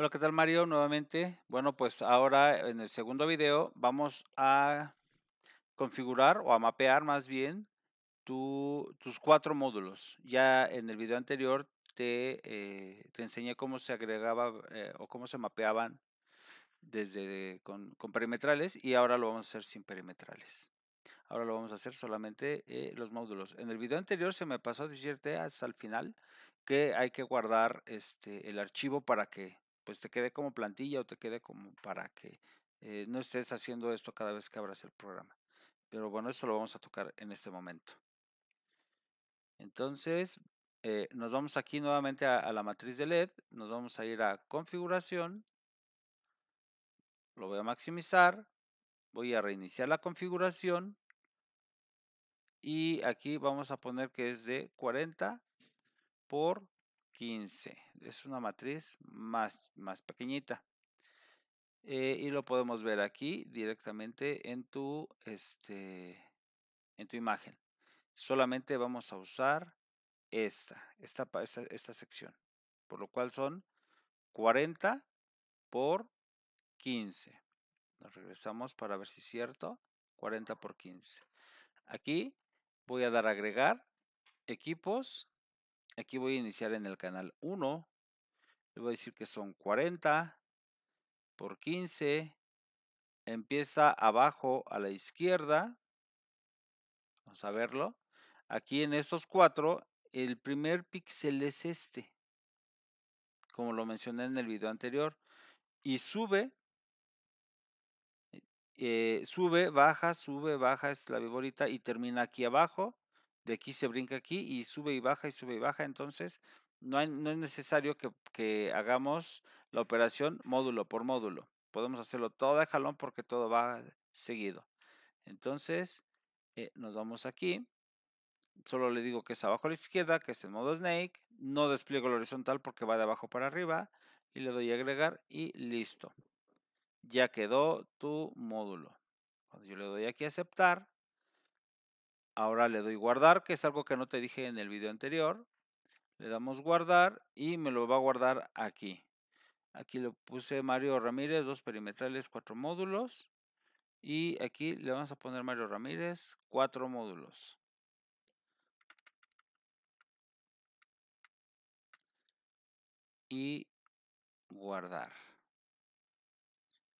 Hola, ¿qué tal Mario? Nuevamente. Bueno, pues ahora en el segundo video vamos a configurar o a mapear más bien tus cuatro módulos. Ya en el video anterior te, eh, te enseñé cómo se agregaba eh, o cómo se mapeaban desde con, perimetrales y ahora lo vamos a hacer sin perimetrales. Ahora lo vamos a hacer solamente eh, los módulos. En el video anterior se me pasó a decirte hasta el final que hay que guardar este, el archivo para que pues te quede como plantilla o te quede como para que eh, no estés haciendo esto cada vez que abras el programa. Pero bueno, eso lo vamos a tocar en este momento. Entonces, eh, nos vamos aquí nuevamente a, a, la matriz de LED, nos vamos a ir a configuración, lo voy a maximizar, voy a reiniciar la configuración y aquí vamos a poner que es de 40 por 15. Es una matriz más, más pequeñita. Eh, y lo podemos ver aquí directamente en tu, este, en tu imagen. Solamente vamos a usar esta, esta, esta, esta sección. Por lo cual son 40 por 15. Nos regresamos para ver si es cierto. 40 por 15. Aquí voy a dar agregar equipos Aquí voy a iniciar en el canal 1. Le voy a decir que son 40 por 15. Empieza abajo a la izquierda. Vamos a verlo. Aquí en estos cuatro, el primer píxel es este. Como lo mencioné en el video anterior. Y sube. Eh, sube, baja, sube, baja, es la viborita y termina aquí abajo de aquí se brinca aquí y sube y baja y sube y baja, entonces no, es necesario que, hagamos la operación módulo por módulo. Podemos hacerlo todo de jalón porque todo va seguido. Entonces, eh, nos vamos aquí. Solo le digo que es abajo a la izquierda, que es el modo snake. No despliego el horizontal porque va de abajo para arriba. Y le doy a agregar y listo. Ya quedó tu módulo. yo le doy aquí a aceptar, Ahora le doy guardar, que es algo que no te dije en el video anterior. Le damos guardar y me lo va a guardar aquí. Aquí lo puse Mario Ramírez, dos perimetrales, cuatro módulos. Y aquí le vamos a poner Mario Ramírez, cuatro módulos. Y guardar.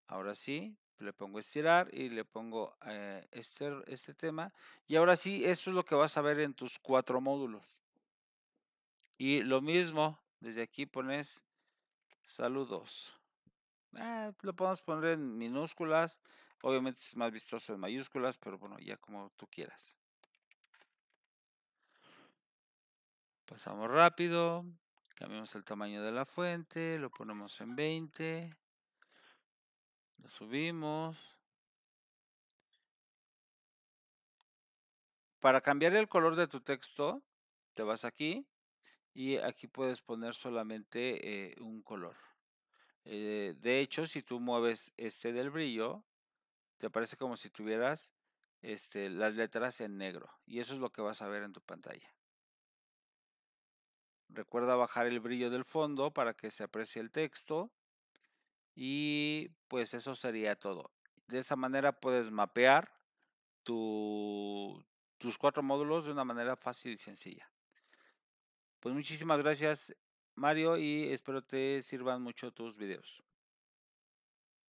Ahora sí, le pongo estirar y le pongo eh, este, este tema. Y ahora sí, eso es lo que vas a ver en tus cuatro módulos. Y lo mismo, desde aquí pones saludos. Eh, lo podemos poner en minúsculas. Obviamente es más vistoso en mayúsculas, pero bueno, ya como tú quieras. Pasamos rápido. Cambiamos el tamaño de la fuente. Lo ponemos en 20. Lo subimos. Para cambiar el color de tu texto, te vas aquí y aquí puedes poner solamente eh, un color. Eh, de hecho, si tú mueves este del brillo, te parece como si tuvieras este, las letras en negro. Y eso es lo que vas a ver en tu pantalla. Recuerda bajar el brillo del fondo para que se aprecie el texto. Y pues eso sería todo. De esa manera puedes mapear tus cuatro módulos de una manera fácil y sencilla. Pues muchísimas gracias Mario y espero te sirvan mucho tus videos.